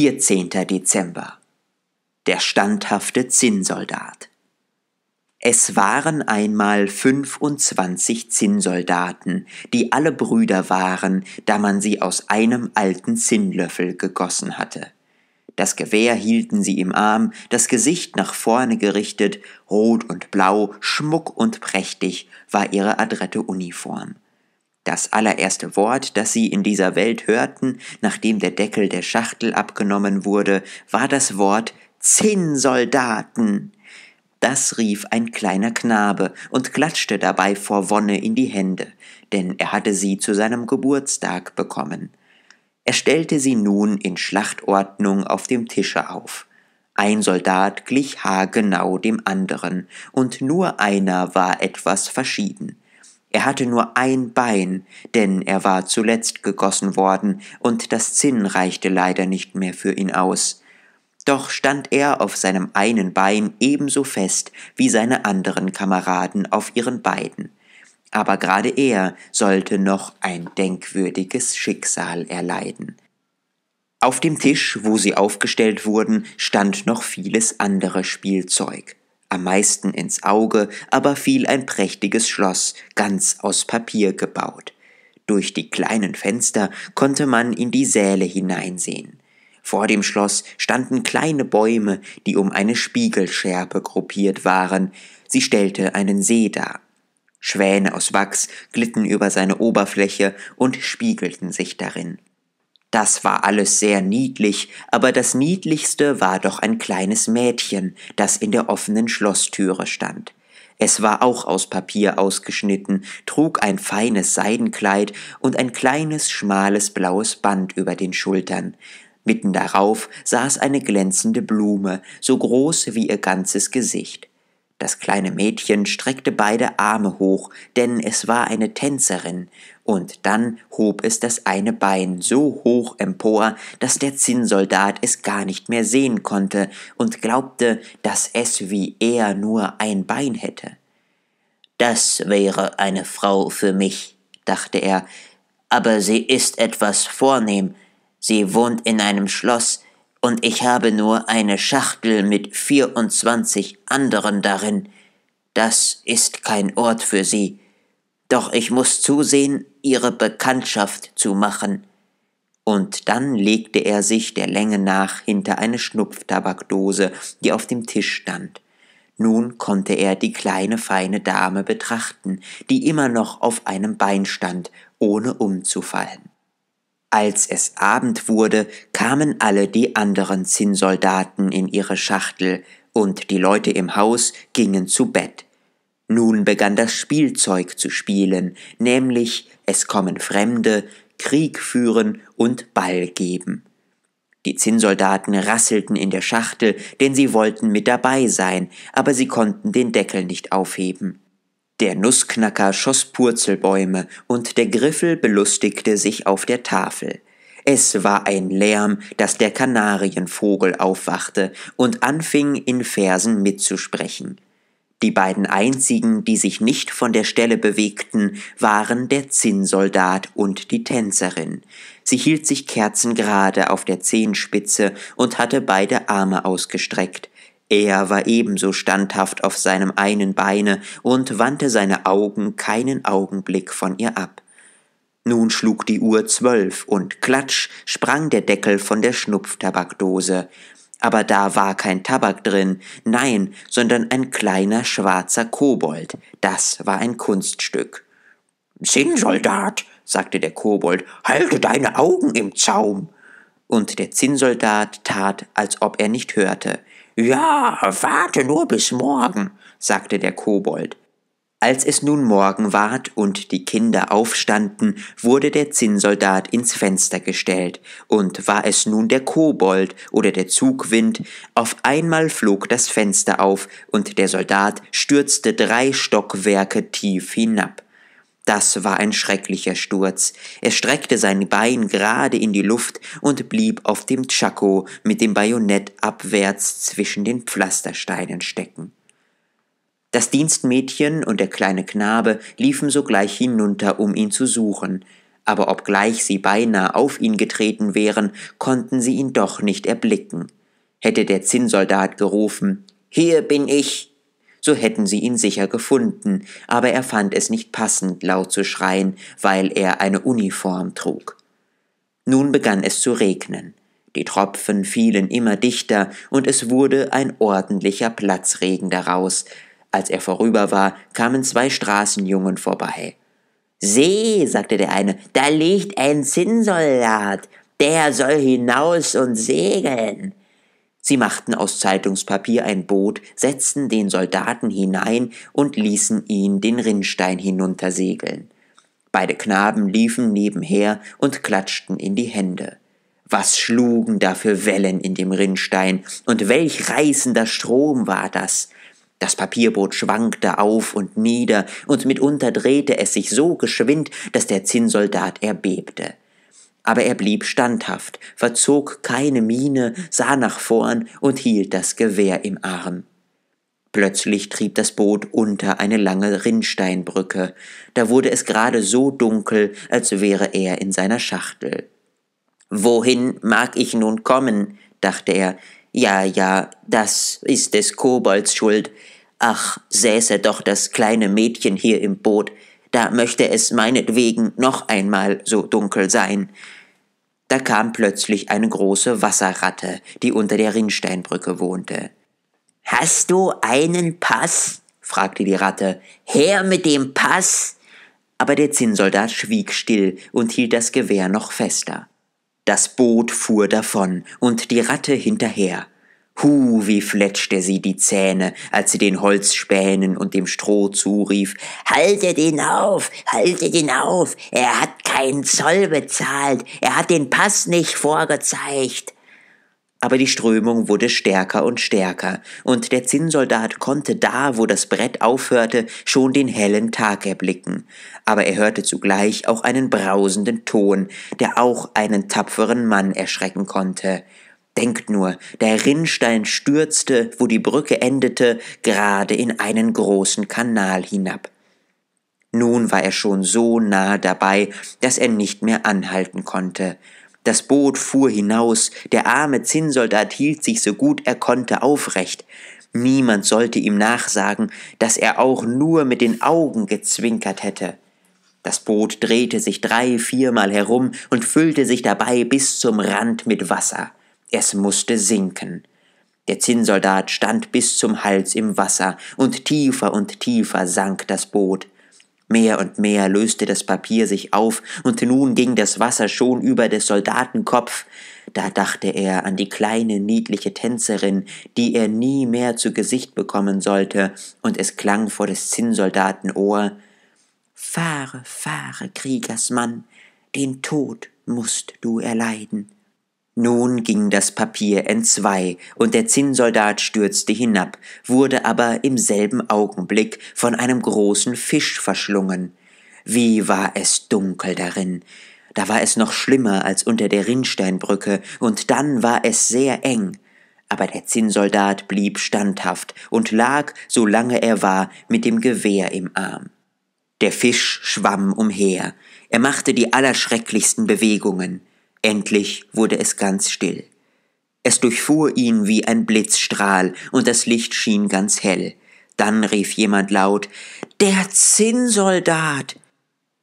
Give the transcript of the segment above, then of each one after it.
14. Dezember. Der standhafte Zinnsoldat. Es waren einmal 25 Zinnsoldaten, die alle Brüder waren, da man sie aus einem alten Zinnlöffel gegossen hatte. Das Gewehr hielten sie im Arm, das Gesicht nach vorne gerichtet, rot und blau, schmuck und prächtig war ihre adrette Uniform das allererste Wort, das sie in dieser Welt hörten, nachdem der Deckel der Schachtel abgenommen wurde, war das Wort Zinnsoldaten. Das rief ein kleiner Knabe und klatschte dabei vor Wonne in die Hände, denn er hatte sie zu seinem Geburtstag bekommen. Er stellte sie nun in Schlachtordnung auf dem Tische auf. Ein Soldat glich haargenau dem anderen, und nur einer war etwas verschieden. Er hatte nur ein Bein, denn er war zuletzt gegossen worden, und das Zinn reichte leider nicht mehr für ihn aus. Doch stand er auf seinem einen Bein ebenso fest wie seine anderen Kameraden auf ihren beiden. Aber gerade er sollte noch ein denkwürdiges Schicksal erleiden. Auf dem Tisch, wo sie aufgestellt wurden, stand noch vieles andere Spielzeug. Am meisten ins Auge aber fiel ein prächtiges Schloss, ganz aus Papier gebaut. Durch die kleinen Fenster konnte man in die Säle hineinsehen. Vor dem Schloss standen kleine Bäume, die um eine Spiegelschärpe gruppiert waren, sie stellte einen See dar. Schwäne aus Wachs glitten über seine Oberfläche und spiegelten sich darin. Das war alles sehr niedlich, aber das niedlichste war doch ein kleines Mädchen, das in der offenen Schlosstüre stand. Es war auch aus Papier ausgeschnitten, trug ein feines Seidenkleid und ein kleines, schmales blaues Band über den Schultern. Mitten darauf saß eine glänzende Blume, so groß wie ihr ganzes Gesicht. Das kleine Mädchen streckte beide Arme hoch, denn es war eine Tänzerin, und dann hob es das eine Bein so hoch empor, dass der Zinnsoldat es gar nicht mehr sehen konnte und glaubte, dass es wie er nur ein Bein hätte. Das wäre eine Frau für mich, dachte er, aber sie ist etwas vornehm, sie wohnt in einem Schloss, und ich habe nur eine Schachtel mit vierundzwanzig anderen darin. Das ist kein Ort für sie doch ich muss zusehen, ihre Bekanntschaft zu machen. Und dann legte er sich der Länge nach hinter eine Schnupftabakdose, die auf dem Tisch stand. Nun konnte er die kleine feine Dame betrachten, die immer noch auf einem Bein stand, ohne umzufallen. Als es Abend wurde, kamen alle die anderen Zinnsoldaten in ihre Schachtel, und die Leute im Haus gingen zu Bett. Nun begann das Spielzeug zu spielen, nämlich es kommen Fremde, Krieg führen und Ball geben. Die Zinnsoldaten rasselten in der Schachtel, denn sie wollten mit dabei sein, aber sie konnten den Deckel nicht aufheben. Der Nussknacker schoss Purzelbäume und der Griffel belustigte sich auf der Tafel. Es war ein Lärm, dass der Kanarienvogel aufwachte und anfing in Versen mitzusprechen. Die beiden einzigen, die sich nicht von der Stelle bewegten, waren der Zinnsoldat und die Tänzerin. Sie hielt sich kerzengerade auf der Zehenspitze und hatte beide Arme ausgestreckt. Er war ebenso standhaft auf seinem einen Beine und wandte seine Augen keinen Augenblick von ihr ab. Nun schlug die Uhr zwölf und klatsch sprang der Deckel von der Schnupftabakdose. Aber da war kein Tabak drin, nein, sondern ein kleiner schwarzer Kobold. Das war ein Kunststück. Zinnsoldat, sagte der Kobold, halte deine Augen im Zaum. Und der Zinnsoldat tat, als ob er nicht hörte. Ja, warte nur bis morgen, sagte der Kobold. Als es nun Morgen ward und die Kinder aufstanden, wurde der Zinnsoldat ins Fenster gestellt, und war es nun der Kobold oder der Zugwind, auf einmal flog das Fenster auf, und der Soldat stürzte drei Stockwerke tief hinab. Das war ein schrecklicher Sturz. Er streckte sein Bein gerade in die Luft und blieb auf dem Tschako mit dem Bajonett abwärts zwischen den Pflastersteinen stecken. Das Dienstmädchen und der kleine Knabe liefen sogleich hinunter, um ihn zu suchen, aber obgleich sie beinahe auf ihn getreten wären, konnten sie ihn doch nicht erblicken. Hätte der Zinnsoldat gerufen Hier bin ich, so hätten sie ihn sicher gefunden, aber er fand es nicht passend, laut zu schreien, weil er eine Uniform trug. Nun begann es zu regnen. Die Tropfen fielen immer dichter, und es wurde ein ordentlicher Platzregen daraus, als er vorüber war, kamen zwei Straßenjungen vorbei. Seh, sagte der eine, da liegt ein Zinnsoldat, der soll hinaus und segeln. Sie machten aus Zeitungspapier ein Boot, setzten den Soldaten hinein und ließen ihn den Rinnstein hinuntersegeln. Beide Knaben liefen nebenher und klatschten in die Hände. Was schlugen da für Wellen in dem Rinnstein, und welch reißender Strom war das! Das Papierboot schwankte auf und nieder, und mitunter drehte es sich so geschwind, dass der Zinnsoldat erbebte. Aber er blieb standhaft, verzog keine Miene, sah nach vorn und hielt das Gewehr im Arm. Plötzlich trieb das Boot unter eine lange Rinnsteinbrücke. Da wurde es gerade so dunkel, als wäre er in seiner Schachtel. Wohin mag ich nun kommen? dachte er, ja, ja, das ist des Kobolds Schuld. Ach, säße doch das kleine Mädchen hier im Boot, da möchte es meinetwegen noch einmal so dunkel sein. Da kam plötzlich eine große Wasserratte, die unter der Rinnsteinbrücke wohnte. Hast du einen Pass? fragte die Ratte. Her mit dem Pass! Aber der Zinnsoldat schwieg still und hielt das Gewehr noch fester. Das Boot fuhr davon und die Ratte hinterher. Hu, wie fletschte sie die Zähne, als sie den Holzspänen und dem Stroh zurief. Haltet ihn auf, haltet ihn auf, er hat keinen Zoll bezahlt, er hat den Pass nicht vorgezeigt. Aber die Strömung wurde stärker und stärker, und der Zinnsoldat konnte da, wo das Brett aufhörte, schon den hellen Tag erblicken. Aber er hörte zugleich auch einen brausenden Ton, der auch einen tapferen Mann erschrecken konnte. Denkt nur, der Rinnstein stürzte, wo die Brücke endete, gerade in einen großen Kanal hinab. Nun war er schon so nahe dabei, dass er nicht mehr anhalten konnte. Das Boot fuhr hinaus, der arme Zinnsoldat hielt sich so gut er konnte aufrecht. Niemand sollte ihm nachsagen, dass er auch nur mit den Augen gezwinkert hätte. Das Boot drehte sich drei, viermal herum und füllte sich dabei bis zum Rand mit Wasser. Es musste sinken. Der Zinnsoldat stand bis zum Hals im Wasser, und tiefer und tiefer sank das Boot. Mehr und mehr löste das Papier sich auf, und nun ging das Wasser schon über des Soldaten Kopf. Da dachte er an die kleine niedliche Tänzerin, die er nie mehr zu Gesicht bekommen sollte, und es klang vor des Zinnsoldaten Ohr Fahre, fahre, Kriegersmann, den Tod mußt du erleiden. Nun ging das Papier entzwei, und der Zinnsoldat stürzte hinab, wurde aber im selben Augenblick von einem großen Fisch verschlungen. Wie war es dunkel darin, da war es noch schlimmer als unter der Rinnsteinbrücke, und dann war es sehr eng. Aber der Zinnsoldat blieb standhaft und lag, solange er war, mit dem Gewehr im Arm. Der Fisch schwamm umher, er machte die allerschrecklichsten Bewegungen, Endlich wurde es ganz still. Es durchfuhr ihn wie ein Blitzstrahl, und das Licht schien ganz hell. Dann rief jemand laut Der Zinnsoldat.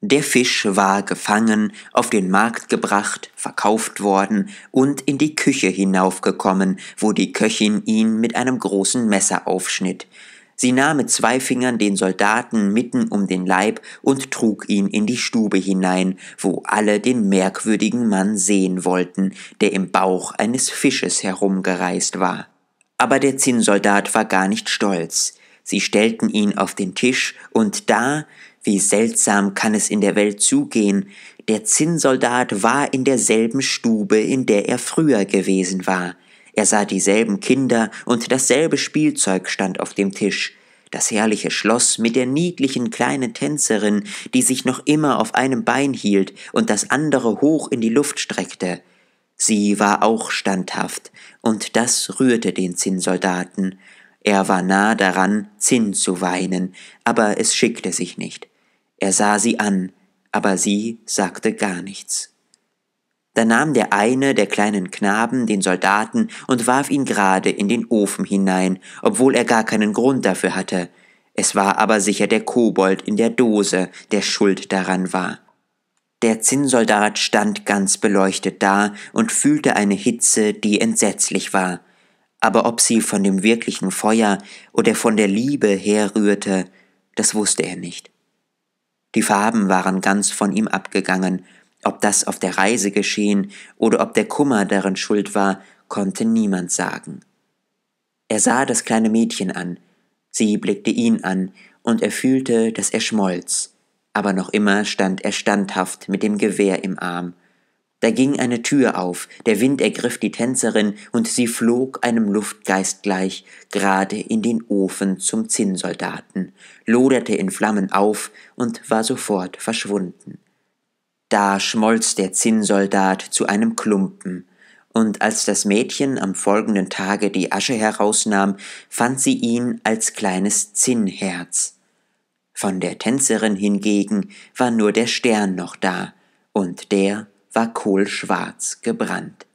Der Fisch war gefangen, auf den Markt gebracht, verkauft worden und in die Küche hinaufgekommen, wo die Köchin ihn mit einem großen Messer aufschnitt. Sie nahm mit zwei Fingern den Soldaten mitten um den Leib und trug ihn in die Stube hinein, wo alle den merkwürdigen Mann sehen wollten, der im Bauch eines Fisches herumgereist war. Aber der Zinnsoldat war gar nicht stolz. Sie stellten ihn auf den Tisch, und da, wie seltsam kann es in der Welt zugehen, der Zinnsoldat war in derselben Stube, in der er früher gewesen war, er sah dieselben Kinder und dasselbe Spielzeug stand auf dem Tisch, das herrliche Schloss mit der niedlichen kleinen Tänzerin, die sich noch immer auf einem Bein hielt und das andere hoch in die Luft streckte. Sie war auch standhaft, und das rührte den Zinnsoldaten. Er war nah daran, Zinn zu weinen, aber es schickte sich nicht. Er sah sie an, aber sie sagte gar nichts. Da nahm der eine der kleinen Knaben den Soldaten und warf ihn gerade in den Ofen hinein, obwohl er gar keinen Grund dafür hatte. Es war aber sicher der Kobold in der Dose, der schuld daran war. Der Zinnsoldat stand ganz beleuchtet da und fühlte eine Hitze, die entsetzlich war. Aber ob sie von dem wirklichen Feuer oder von der Liebe herrührte, das wusste er nicht. Die Farben waren ganz von ihm abgegangen, ob das auf der Reise geschehen oder ob der Kummer darin schuld war, konnte niemand sagen. Er sah das kleine Mädchen an, sie blickte ihn an, und er fühlte, dass er schmolz, aber noch immer stand er standhaft mit dem Gewehr im Arm. Da ging eine Tür auf, der Wind ergriff die Tänzerin, und sie flog einem Luftgeist gleich gerade in den Ofen zum Zinnsoldaten, loderte in Flammen auf und war sofort verschwunden. Da schmolz der Zinnsoldat zu einem Klumpen, und als das Mädchen am folgenden Tage die Asche herausnahm, fand sie ihn als kleines Zinnherz. Von der Tänzerin hingegen war nur der Stern noch da, und der war kohlschwarz gebrannt.